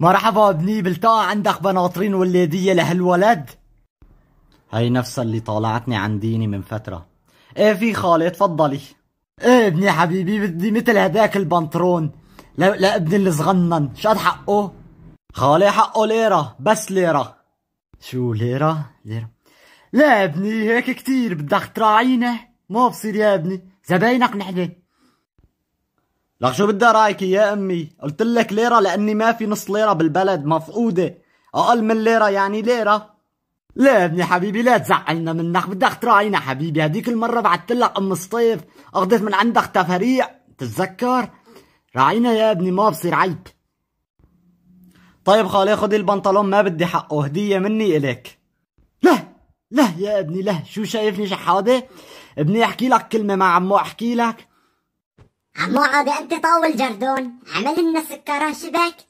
مرحبا ابني بلتا عندك بناطرين ولادية لهالولد هي نفسها اللي طالعتني عن ديني من فترة ايه في خالي تفضلي ايه ابني حبيبي بدي مثل هداك البنطرون لابني لا الصغنن شقد حقه خالي حقه ليرة بس ليرة شو ليرة ليرة لا ابني هيك كتير بدك تراعينا ما بصير يا ابني زباينك نحن لك شو بدي رايك يا امي قلت لك ليره لاني ما في نص ليره بالبلد مفقوده اقل من ليره يعني ليره لا ابني حبيبي لا تزعلنا منك بدك تراعينا حبيبي هديك المره بعثت لك ام سطيف اخذت من عندك تفريع تتذكر راعينا يا ابني ما بصير عيب طيب خالي خذي البنطلون ما بدي حقه هديه مني الك لا لا يا ابني لا شو شايفني شحاده ابني احكي لك كلمه مع عمو احكي لك عمو عودة انت طول جردون عمل لنا سكران شبك